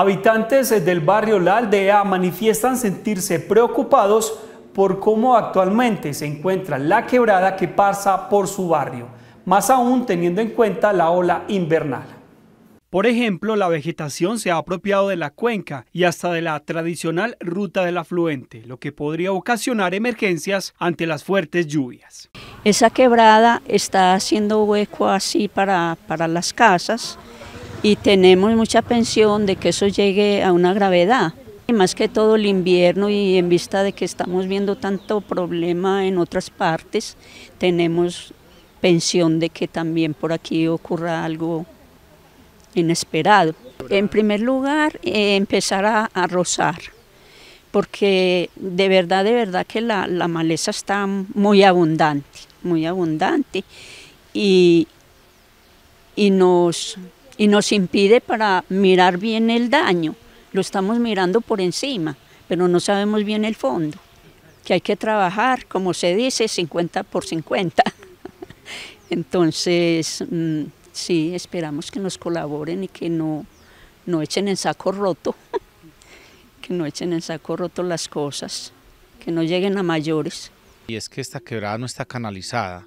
Habitantes del barrio La Aldea manifiestan sentirse preocupados por cómo actualmente se encuentra la quebrada que pasa por su barrio, más aún teniendo en cuenta la ola invernal. Por ejemplo, la vegetación se ha apropiado de la cuenca y hasta de la tradicional ruta del afluente, lo que podría ocasionar emergencias ante las fuertes lluvias. Esa quebrada está haciendo hueco así para, para las casas y tenemos mucha pensión de que eso llegue a una gravedad. Y más que todo el invierno y en vista de que estamos viendo tanto problema en otras partes, tenemos pensión de que también por aquí ocurra algo inesperado. En primer lugar, eh, empezar a, rozar, porque de verdad, de verdad que la, maleza está muy abundante, muy abundante, y nos y nos impide para mirar bien el daño. Lo estamos mirando por encima, pero no sabemos bien el fondo, que hay que trabajar, como se dice, 50 por 50. Entonces, mm, sí, esperamos que nos colaboren y que no, no echen en saco roto, que no echen en saco roto las cosas, que no lleguen a mayores. Y es que esta quebrada no está canalizada,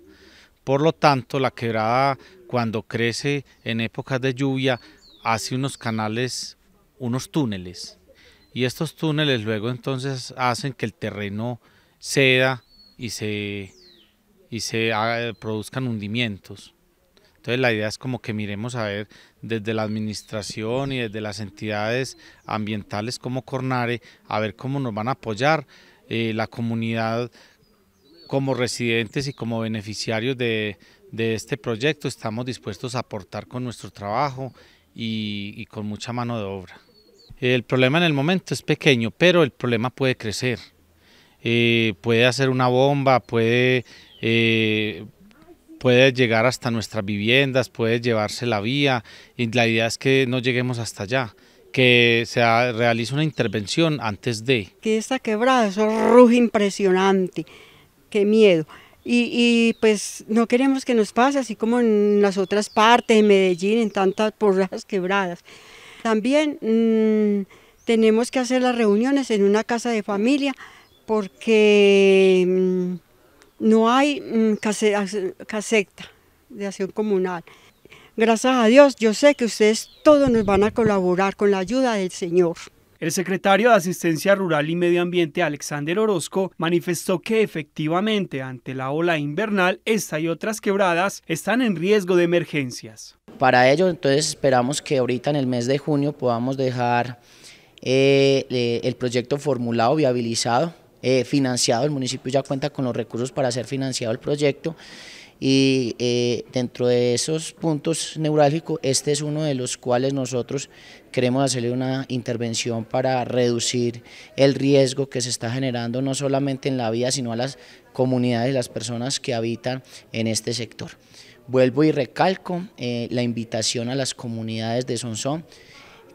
por lo tanto la quebrada cuando crece en épocas de lluvia, hace unos canales, unos túneles. Y estos túneles luego entonces hacen que el terreno ceda y se, y se produzcan hundimientos. Entonces la idea es como que miremos a ver desde la administración y desde las entidades ambientales como Cornare, a ver cómo nos van a apoyar eh, la comunidad como residentes y como beneficiarios de, de este proyecto estamos dispuestos a aportar con nuestro trabajo y, con mucha mano de obra. El problema en el momento es pequeño, pero el problema puede crecer. Eh, puede hacer una bomba, puede, eh, puede llegar hasta nuestras viviendas, puede llevarse la vía y la idea es que no lleguemos hasta allá que se realice una intervención antes de... Que esta quebrada, eso ruge impresionante, qué miedo. Y, pues no queremos que nos pase así como en las otras partes, de Medellín, en tantas porras quebradas. También mm, tenemos que hacer las reuniones en una casa de familia porque mm, no hay mm, caseta de acción comunal. Gracias a Dios, yo sé que ustedes todos nos van a colaborar con la ayuda del Señor. El secretario de Asistencia Rural y Medio Ambiente, Alexander Orozco, manifestó que efectivamente ante la ola invernal, esta y otras quebradas están en riesgo de emergencias. Para ello, entonces esperamos que ahorita en el mes de junio podamos dejar eh, eh, el proyecto formulado, viabilizado, eh, financiado. El municipio ya cuenta con los recursos para hacer financiado el proyecto y eh, dentro de esos puntos neurálgicos, este es uno de los cuales nosotros queremos hacerle una intervención para reducir el riesgo que se está generando no solamente en la vía, sino a las comunidades, las personas que habitan en este sector. Vuelvo y recalco eh, la invitación a las comunidades de Sonsón,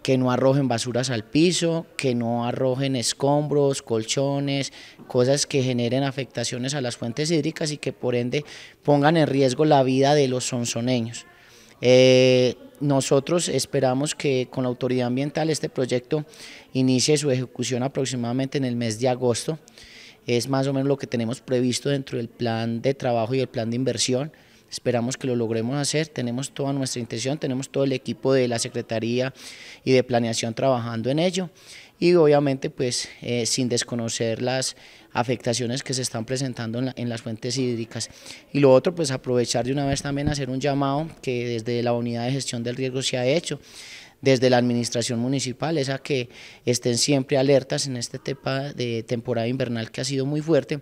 que no arrojen basuras al piso, que no arrojen escombros, colchones, cosas que generen afectaciones a las fuentes hídricas y que por ende pongan en riesgo la vida de los sonzoneños. Eh, nosotros esperamos que con la autoridad ambiental este proyecto inicie su ejecución aproximadamente en el mes de agosto. Es más o menos lo que tenemos previsto dentro del plan de trabajo y el plan de inversión. Esperamos que lo logremos hacer, tenemos toda nuestra intención, tenemos todo el equipo de la Secretaría y de Planeación trabajando en ello y obviamente pues eh, sin desconocer las afectaciones que se están presentando en, las fuentes hídricas. Y lo otro pues aprovechar de una vez también hacer un llamado que desde la unidad de gestión del riesgo se ha hecho desde la administración municipal, es a que estén siempre alertas en este tema de temporada invernal que ha sido muy fuerte,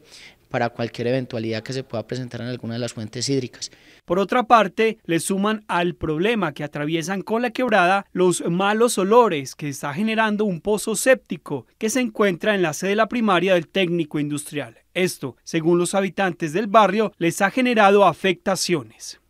para cualquier eventualidad que se pueda presentar en alguna de las fuentes hídricas. Por otra parte, le suman al problema que atraviesan con la quebrada los malos olores que está generando un pozo séptico que se encuentra en la sede de la primaria del técnico industrial. Esto, según los habitantes del barrio, les ha generado afectaciones.